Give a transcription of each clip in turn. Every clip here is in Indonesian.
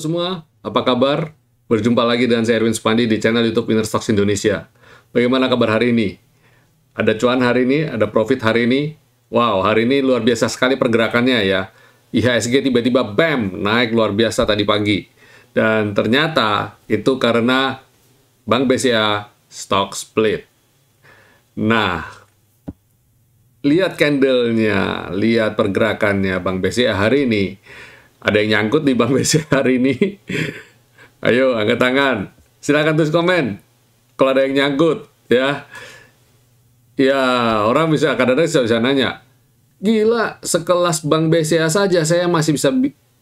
semua, apa kabar? Berjumpa lagi dengan saya Erwin Supandi di channel YouTube Inner Stocks Indonesia. Bagaimana kabar hari ini? Ada cuan hari ini, ada profit hari ini. Wow, hari ini luar biasa sekali pergerakannya ya. IHSG tiba-tiba bam, naik luar biasa tadi pagi. Dan ternyata itu karena Bank BCA stock split. Nah, lihat candlenya, lihat pergerakannya Bank BCA hari ini ada yang nyangkut di Bank BCA hari ini? Ayo, angkat tangan. Silahkan tulis komen. Kalau ada yang nyangkut, ya. Ya, orang bisa, kadang-kadang bisa, bisa nanya. Gila, sekelas Bank BCA saja saya masih bisa,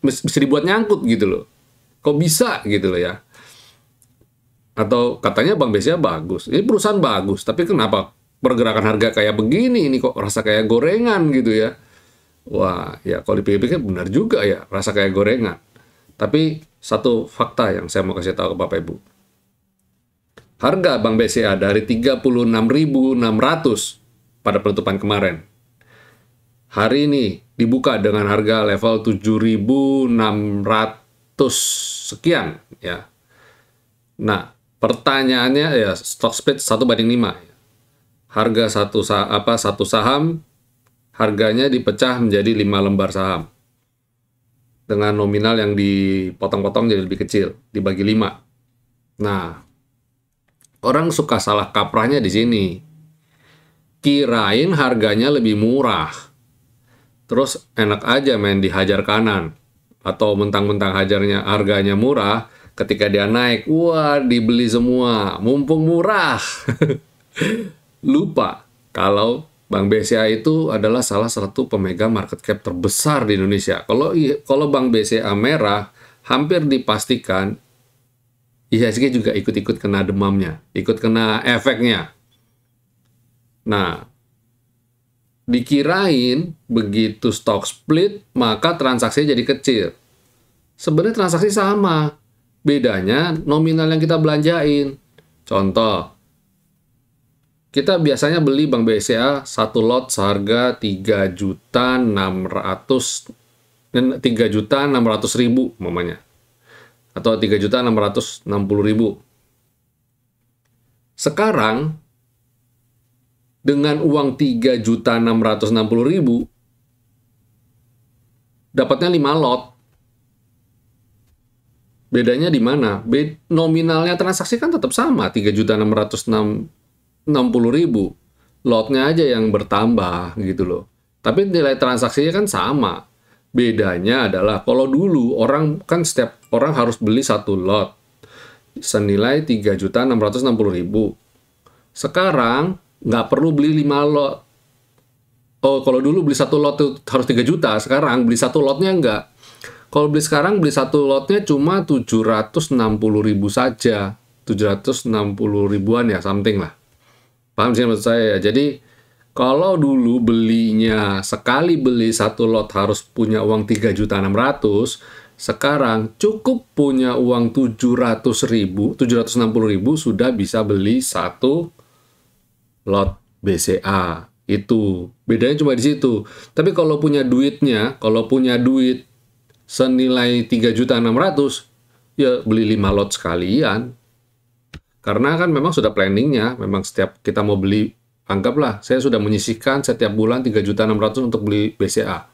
bisa dibuat nyangkut gitu loh. Kok bisa gitu loh ya. Atau katanya Bank BCA bagus. Ini perusahaan bagus, tapi kenapa pergerakan harga kayak begini? Ini kok rasa kayak gorengan gitu ya Wah, ya kalau dipikir-pikir kan benar juga ya, rasa kayak gorengan. Tapi satu fakta yang saya mau kasih tahu ke Bapak Ibu. Harga Bank BCA dari 36.600 pada penutupan kemarin. Hari ini dibuka dengan harga level 7.600 sekian ya. Nah, pertanyaannya ya stock split 1 banding 5. Harga satu apa satu saham harganya dipecah menjadi 5 lembar saham dengan nominal yang dipotong-potong jadi lebih kecil, dibagi 5. Nah, orang suka salah kaprahnya di sini. Kirain harganya lebih murah. Terus enak aja main dihajar kanan. Atau mentang-mentang hajarnya harganya murah, ketika dia naik, wah dibeli semua, mumpung murah. Lupa kalau Bank BCA itu adalah salah satu pemegang market cap terbesar di Indonesia. Kalau kalau Bank BCA merah, hampir dipastikan IHSG juga ikut-ikut kena demamnya, ikut kena efeknya. Nah, dikirain begitu stock split, maka transaksi jadi kecil. Sebenarnya transaksi sama, bedanya nominal yang kita belanjain. Contoh, kita biasanya beli Bank BCA satu lot seharga tiga juta enam ratus tiga juta enam ratus ribu mamanya atau tiga juta enam enam ratus puluh ribu. Sekarang dengan uang tiga juta enam enam ratus puluh ribu dapatnya lima lot. Bedanya di mana? Be nominalnya transaksi kan tetap sama, 3 juta 660 60 ribu. Lotnya aja yang bertambah gitu loh. Tapi nilai transaksinya kan sama. Bedanya adalah kalau dulu orang kan setiap orang harus beli satu lot senilai juta ribu. Sekarang nggak perlu beli 5 lot. Oh, kalau dulu beli satu lot itu harus 3 juta, sekarang beli satu lotnya nggak. Kalau beli sekarang beli satu lotnya cuma ribu saja. 760 ribuan ya, something lah. Paham sih maksud saya? Ya? Jadi kalau dulu belinya sekali beli satu lot harus punya uang juta ratus. sekarang cukup punya uang 700 ribu, 760 ribu sudah bisa beli satu lot BCA. Itu bedanya cuma di situ. Tapi kalau punya duitnya, kalau punya duit senilai juta 3.600 ya beli 5 lot sekalian karena kan memang sudah planningnya, memang setiap kita mau beli, anggaplah saya sudah menyisihkan setiap bulan juta 3.600 untuk beli BCA.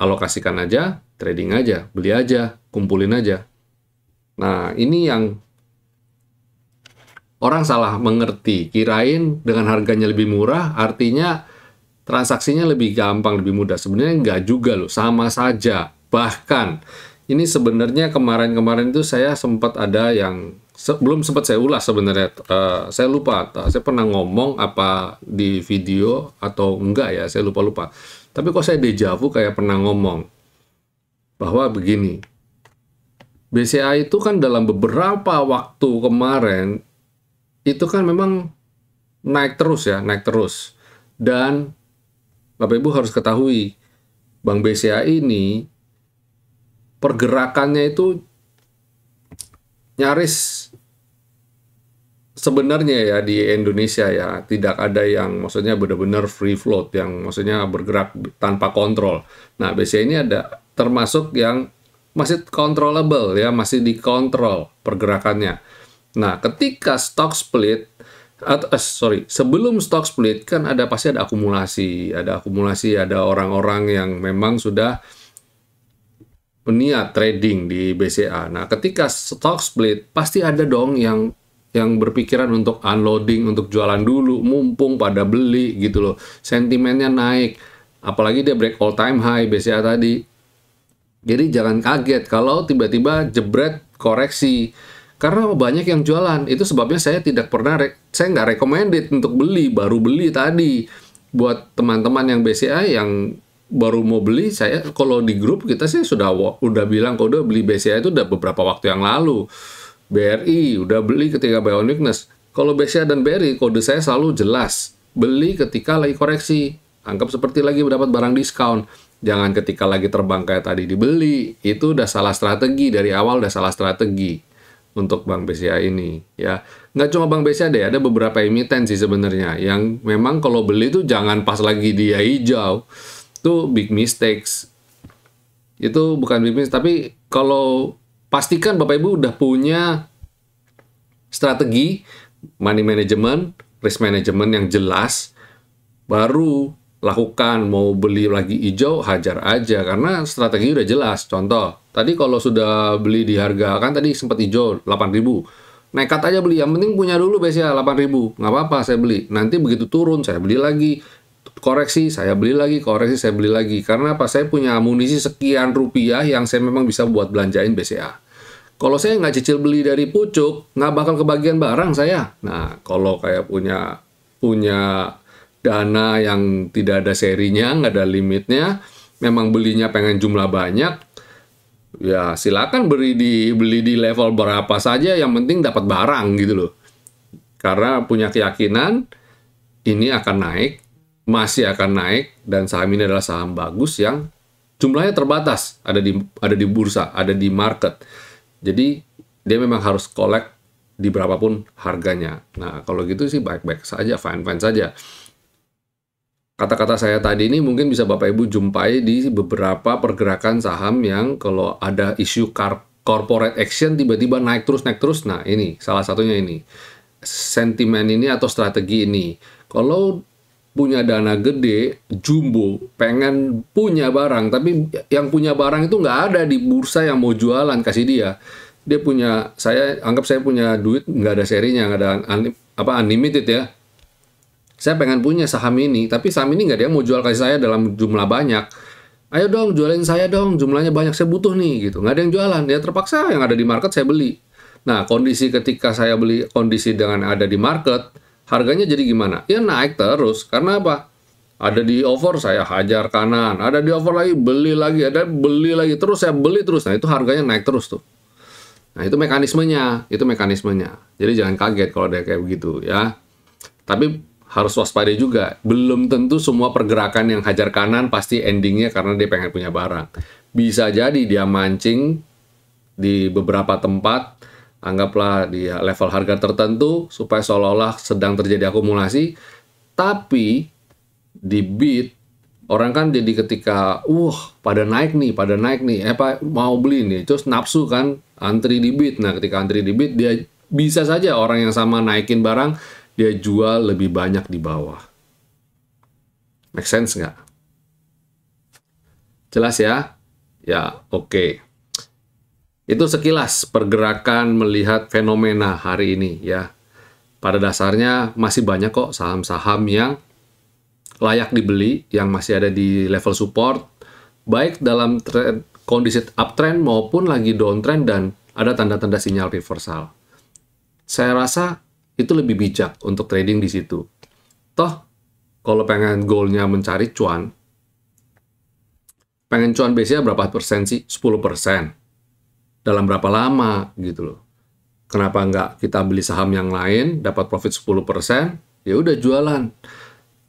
Alokasikan aja, trading aja, beli aja, kumpulin aja. Nah, ini yang orang salah mengerti. Kirain dengan harganya lebih murah, artinya transaksinya lebih gampang, lebih mudah. Sebenarnya nggak juga loh, sama saja. Bahkan, ini sebenarnya kemarin-kemarin itu saya sempat ada yang belum sempat saya ulas sebenarnya uh, saya lupa uh, saya pernah ngomong apa di video atau enggak ya saya lupa lupa tapi kok saya dejavu kayak pernah ngomong bahwa begini BCA itu kan dalam beberapa waktu kemarin itu kan memang naik terus ya naik terus dan Bapak Ibu harus ketahui Bank BCA ini pergerakannya itu nyaris sebenarnya ya di Indonesia ya tidak ada yang maksudnya benar-benar free float yang maksudnya bergerak tanpa kontrol. Nah, BCA ini ada termasuk yang masih controllable ya, masih dikontrol pergerakannya. Nah, ketika stock split atau eh, sorry, sebelum stock split kan ada pasti ada akumulasi, ada akumulasi, ada orang-orang yang memang sudah niat trading di BCA. Nah, ketika stock split pasti ada dong yang yang berpikiran untuk unloading, untuk jualan dulu, mumpung pada beli gitu loh. Sentimennya naik, apalagi dia break all time high BCA tadi. Jadi jangan kaget kalau tiba-tiba jebret koreksi. Karena banyak yang jualan, itu sebabnya saya tidak pernah, re- saya nggak recommended untuk beli, baru beli tadi. Buat teman-teman yang BCA yang baru mau beli saya kalau di grup kita sih sudah udah bilang kode beli BCA itu udah beberapa waktu yang lalu BRI udah beli ketika buy on kalau BCA dan BRI kode saya selalu jelas beli ketika lagi koreksi anggap seperti lagi mendapat barang diskon jangan ketika lagi terbang kayak tadi dibeli itu udah salah strategi dari awal udah salah strategi untuk Bank BCA ini ya nggak cuma Bank BCA deh ada beberapa emiten sih sebenarnya yang memang kalau beli itu jangan pas lagi dia hijau itu big mistakes. Itu bukan big mistakes, tapi kalau pastikan Bapak Ibu udah punya strategi money management, risk management yang jelas, baru lakukan mau beli lagi hijau hajar aja karena strategi udah jelas contoh tadi kalau sudah beli di harga kan tadi sempat hijau 8000 nekat aja beli yang penting punya dulu biasanya 8000 nggak apa-apa saya beli nanti begitu turun saya beli lagi koreksi saya beli lagi koreksi saya beli lagi karena apa saya punya amunisi sekian rupiah yang saya memang bisa buat belanjain BCA kalau saya nggak cicil beli dari pucuk nggak bakal kebagian barang saya nah kalau kayak punya punya dana yang tidak ada serinya nggak ada limitnya memang belinya pengen jumlah banyak ya silakan beli di beli di level berapa saja yang penting dapat barang gitu loh karena punya keyakinan ini akan naik masih akan naik dan saham ini adalah saham bagus yang jumlahnya terbatas ada di ada di bursa, ada di market. Jadi dia memang harus kolek di berapapun harganya. Nah, kalau gitu sih baik-baik saja, fine-fine saja. Kata-kata saya tadi ini mungkin bisa Bapak Ibu jumpai di beberapa pergerakan saham yang kalau ada isu corporate action tiba-tiba naik terus naik terus. Nah, ini salah satunya ini. Sentimen ini atau strategi ini. Kalau punya dana gede, jumbo, pengen punya barang, tapi yang punya barang itu nggak ada di bursa yang mau jualan kasih dia. Dia punya, saya anggap saya punya duit nggak ada serinya, nggak ada un, apa unlimited ya. Saya pengen punya saham ini, tapi saham ini nggak ada yang mau jual kasih saya dalam jumlah banyak. Ayo dong, jualin saya dong, jumlahnya banyak, saya butuh nih, gitu. Nggak ada yang jualan, dia terpaksa yang ada di market saya beli. Nah, kondisi ketika saya beli kondisi dengan ada di market, harganya jadi gimana? Ya naik terus. Karena apa? Ada di over saya hajar kanan, ada di over lagi beli lagi, ada beli lagi terus saya beli terus. Nah itu harganya naik terus tuh. Nah itu mekanismenya, itu mekanismenya. Jadi jangan kaget kalau ada kayak begitu ya. Tapi harus waspada juga. Belum tentu semua pergerakan yang hajar kanan pasti endingnya karena dia pengen punya barang. Bisa jadi dia mancing di beberapa tempat anggaplah di level harga tertentu supaya seolah-olah sedang terjadi akumulasi tapi di bid orang kan jadi ketika uh pada naik nih pada naik nih eh pak mau beli nih terus nafsu kan antri di bid nah ketika antri di bid dia bisa saja orang yang sama naikin barang dia jual lebih banyak di bawah make sense nggak jelas ya ya oke okay. Itu sekilas pergerakan melihat fenomena hari ini ya. Pada dasarnya masih banyak kok saham-saham yang layak dibeli yang masih ada di level support baik dalam trend, kondisi uptrend maupun lagi downtrend dan ada tanda-tanda sinyal reversal. Saya rasa itu lebih bijak untuk trading di situ. Toh kalau pengen goalnya mencari cuan, pengen cuan biasanya berapa persen sih? 10 persen dalam berapa lama gitu loh. Kenapa nggak kita beli saham yang lain, dapat profit 10%, ya udah jualan.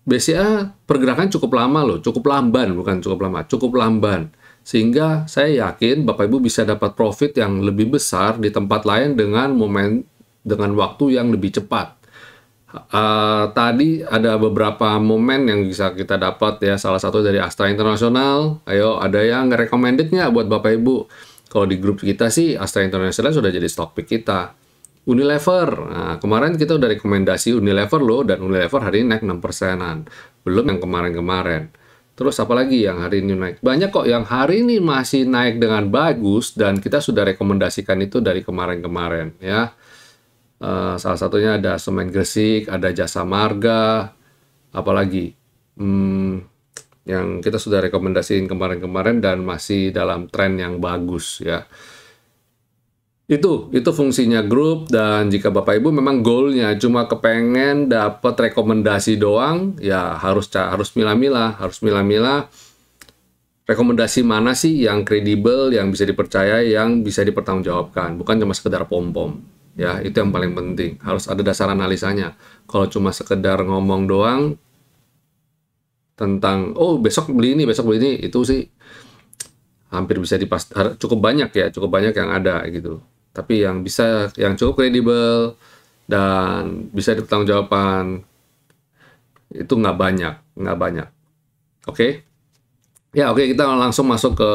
BCA pergerakan cukup lama loh, cukup lamban, bukan cukup lama, cukup lamban. Sehingga saya yakin Bapak Ibu bisa dapat profit yang lebih besar di tempat lain dengan momen dengan waktu yang lebih cepat. Uh, tadi ada beberapa momen yang bisa kita dapat ya, salah satu dari Astra Internasional. Ayo, ada yang recommended nggak buat Bapak Ibu? Kalau di grup kita sih Astra International sudah jadi stock pick kita. Unilever, nah, kemarin kita udah rekomendasi Unilever loh dan Unilever hari ini naik 6 persenan. Belum yang kemarin-kemarin. Terus apa lagi yang hari ini naik? Banyak kok yang hari ini masih naik dengan bagus dan kita sudah rekomendasikan itu dari kemarin-kemarin ya. Uh, salah satunya ada Semen Gresik, ada Jasa Marga, apalagi hmm, yang kita sudah rekomendasiin kemarin-kemarin dan masih dalam tren yang bagus ya. Itu, itu fungsinya grup dan jika Bapak Ibu memang goalnya cuma kepengen dapat rekomendasi doang, ya harus harus mila milah harus mila milah rekomendasi mana sih yang kredibel, yang bisa dipercaya, yang bisa dipertanggungjawabkan, bukan cuma sekedar pom-pom. Ya, itu yang paling penting. Harus ada dasar analisanya. Kalau cuma sekedar ngomong doang, tentang oh besok beli ini besok beli ini itu sih hampir bisa dipas cukup banyak ya cukup banyak yang ada gitu tapi yang bisa yang cukup kredibel dan bisa ditanggung jawaban itu nggak banyak nggak banyak oke okay? ya oke okay, kita langsung masuk ke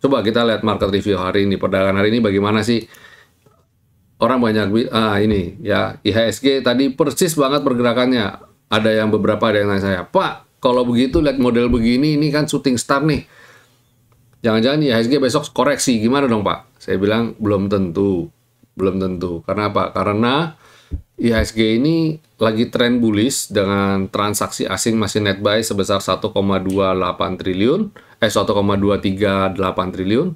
coba kita lihat market review hari ini perdagangan hari ini bagaimana sih orang banyak ah ini ya IHSG tadi persis banget pergerakannya ada yang beberapa ada yang nanya saya pak kalau begitu lihat model begini ini kan syuting star nih. Jangan-jangan IHSG besok koreksi gimana dong Pak? Saya bilang belum tentu, belum tentu. Karena apa? Karena IHSG ini lagi tren bullish dengan transaksi asing masih net buy sebesar 1,28 triliun, eh 1,238 triliun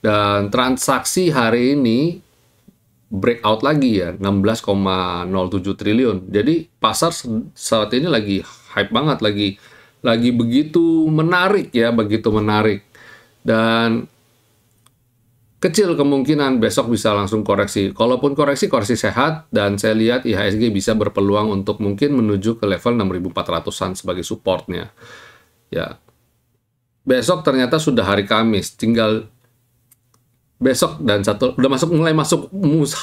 dan transaksi hari ini breakout lagi ya 16,07 triliun. Jadi pasar saat ini lagi hype banget lagi lagi begitu menarik ya, begitu menarik. Dan kecil kemungkinan besok bisa langsung koreksi. Kalaupun koreksi, koreksi sehat dan saya lihat IHSG bisa berpeluang untuk mungkin menuju ke level 6400-an sebagai supportnya. Ya. Besok ternyata sudah hari Kamis, tinggal besok dan satu udah masuk mulai masuk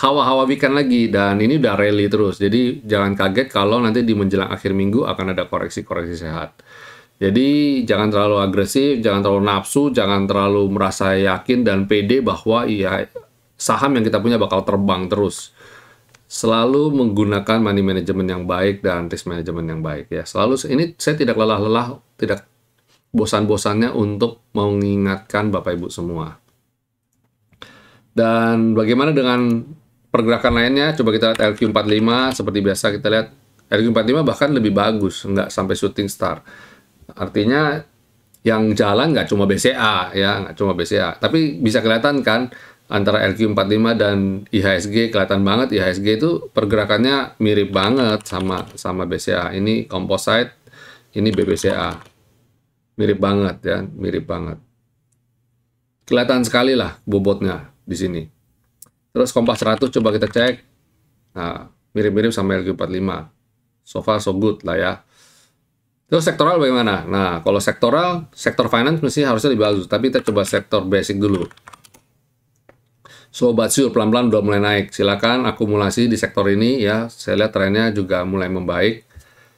hawa-hawa weekend lagi dan ini udah rally terus. Jadi jangan kaget kalau nanti di menjelang akhir minggu akan ada koreksi-koreksi sehat. Jadi jangan terlalu agresif, jangan terlalu nafsu, jangan terlalu merasa yakin dan pede bahwa iya saham yang kita punya bakal terbang terus. Selalu menggunakan money management yang baik dan risk management yang baik ya. Selalu ini saya tidak lelah-lelah, tidak bosan-bosannya untuk mengingatkan Bapak Ibu semua. Dan bagaimana dengan pergerakan lainnya? Coba kita lihat LQ45 seperti biasa kita lihat LQ45 bahkan lebih bagus, nggak sampai shooting star Artinya yang jalan nggak cuma BCA ya, nggak cuma BCA. Tapi bisa kelihatan kan antara LQ45 dan IHSG kelihatan banget IHSG itu pergerakannya mirip banget sama sama BCA. Ini composite, ini BBCA. Mirip banget ya, mirip banget. Kelihatan sekali lah bobotnya di sini. Terus kompas 100 coba kita cek. Nah, mirip-mirip sama LQ45. So far so good lah ya. Terus sektoral bagaimana? Nah, kalau sektoral, sektor finance mesti harusnya lebih bagus. Tapi kita coba sektor basic dulu. Sobat Sur pelan-pelan udah mulai naik. Silakan akumulasi di sektor ini ya. Saya lihat trennya juga mulai membaik.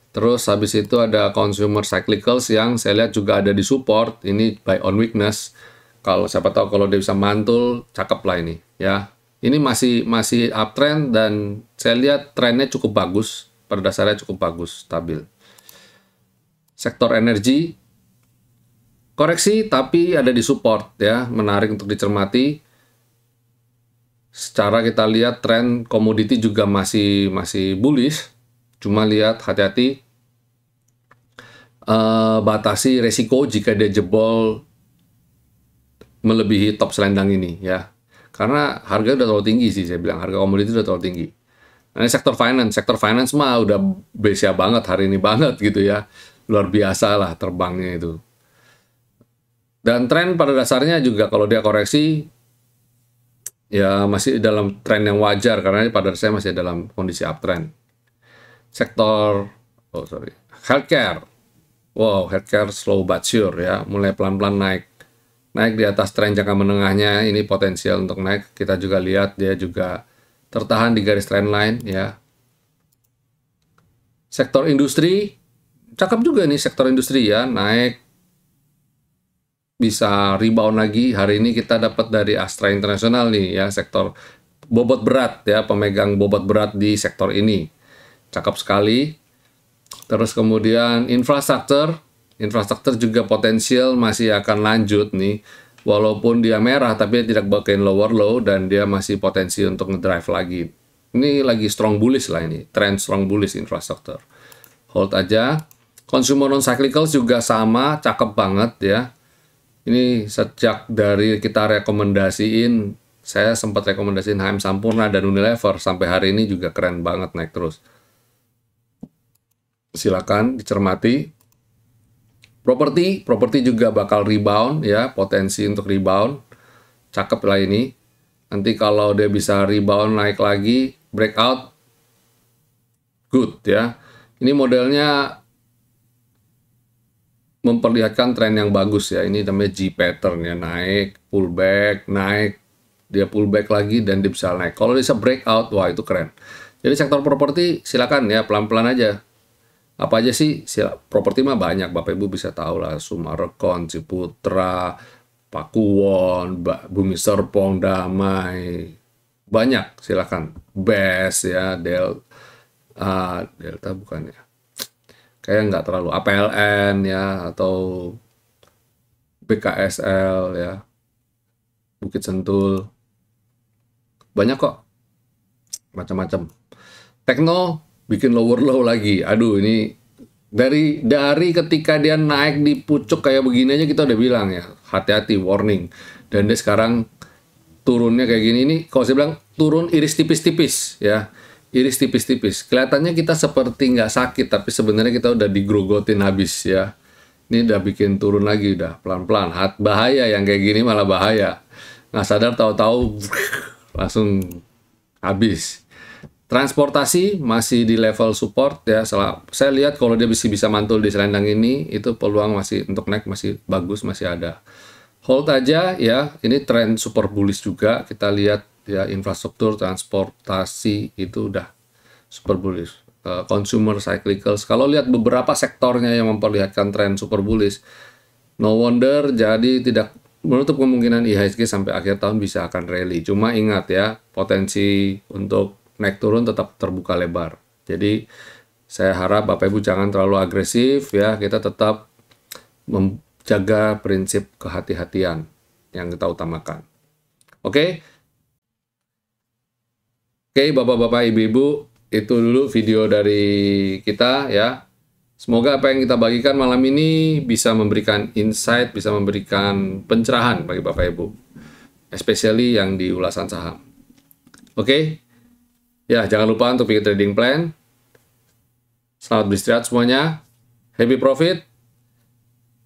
Terus habis itu ada consumer cyclicals yang saya lihat juga ada di support. Ini buy on weakness. Kalau siapa tahu kalau dia bisa mantul, cakep lah ini ya. Ini masih masih uptrend dan saya lihat trennya cukup bagus. Pada dasarnya cukup bagus, stabil sektor energi koreksi tapi ada di support ya, menarik untuk dicermati. Secara kita lihat tren komoditi juga masih masih bullish, cuma lihat hati-hati uh, batasi resiko jika dia jebol melebihi top selendang ini ya. Karena harga udah terlalu tinggi sih saya bilang, harga komoditi udah terlalu tinggi. Nah, ini sektor finance, sektor finance mah udah besia banget hari ini banget gitu ya luar biasa lah terbangnya itu. Dan tren pada dasarnya juga kalau dia koreksi ya masih dalam tren yang wajar karena pada dasarnya masih dalam kondisi uptrend. Sektor oh sorry healthcare, wow healthcare slow but sure ya mulai pelan-pelan naik naik di atas tren jangka menengahnya ini potensial untuk naik kita juga lihat dia juga tertahan di garis trend line ya sektor industri cakep juga nih sektor industri ya naik bisa rebound lagi hari ini kita dapat dari Astra Internasional nih ya sektor bobot berat ya pemegang bobot berat di sektor ini cakep sekali terus kemudian infrastruktur infrastruktur juga potensial masih akan lanjut nih walaupun dia merah tapi dia tidak bagian lower low dan dia masih potensi untuk ngedrive lagi ini lagi strong bullish lah ini trend strong bullish infrastruktur hold aja Consumer non cyclical juga sama, cakep banget ya. Ini sejak dari kita rekomendasiin, saya sempat rekomendasiin HM Sampurna dan Unilever sampai hari ini juga keren banget naik terus. Silakan dicermati. Properti, properti juga bakal rebound ya, potensi untuk rebound. Cakep lah ini. Nanti kalau dia bisa rebound naik lagi, breakout, good ya. Ini modelnya memperlihatkan tren yang bagus ya. Ini namanya G pattern ya, naik, pullback, naik, dia pullback lagi dan dia bisa naik. Kalau bisa breakout, wah itu keren. Jadi sektor properti silakan ya pelan-pelan aja. Apa aja sih? Sila, properti mah banyak, Bapak Ibu bisa tahu lah Sumarekon, Ciputra, Pakuwon, Bumi Serpong, Damai. Banyak, silakan. Best ya, Del, uh, Delta bukannya kayak nggak terlalu APLN ya atau BKSL ya Bukit Sentul banyak kok macam-macam Tekno bikin lower low lagi aduh ini dari dari ketika dia naik di pucuk kayak begini aja kita udah bilang ya hati-hati warning dan dia sekarang turunnya kayak gini ini kalau saya bilang turun iris tipis-tipis ya iris tipis-tipis. Kelihatannya kita seperti nggak sakit, tapi sebenarnya kita udah digrogotin habis ya. Ini udah bikin turun lagi, udah pelan-pelan. bahaya yang kayak gini malah bahaya. Nah sadar tahu-tahu langsung habis. Transportasi masih di level support ya. Saya lihat kalau dia bisa bisa mantul di selendang ini, itu peluang masih untuk naik masih bagus, masih ada. Hold aja ya. Ini tren super bullish juga. Kita lihat ya infrastruktur transportasi itu udah super bullish eh, consumer cyclicals kalau lihat beberapa sektornya yang memperlihatkan tren super bullish no wonder jadi tidak menutup kemungkinan IHSG sampai akhir tahun bisa akan rally. Cuma ingat ya, potensi untuk naik turun tetap terbuka lebar. Jadi saya harap Bapak Ibu jangan terlalu agresif ya, kita tetap menjaga prinsip kehati-hatian yang kita utamakan. Oke, Oke, Bapak-bapak, Ibu-ibu, itu dulu video dari kita ya. Semoga apa yang kita bagikan malam ini bisa memberikan insight, bisa memberikan pencerahan bagi Bapak Ibu. Especially yang di ulasan saham. Oke? Ya, jangan lupa untuk bikin trading plan. Selamat beristirahat semuanya. Happy profit.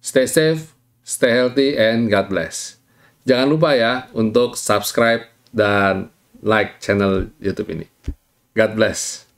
Stay safe, stay healthy, and God bless. Jangan lupa ya untuk subscribe dan like channel YouTube ini. God bless.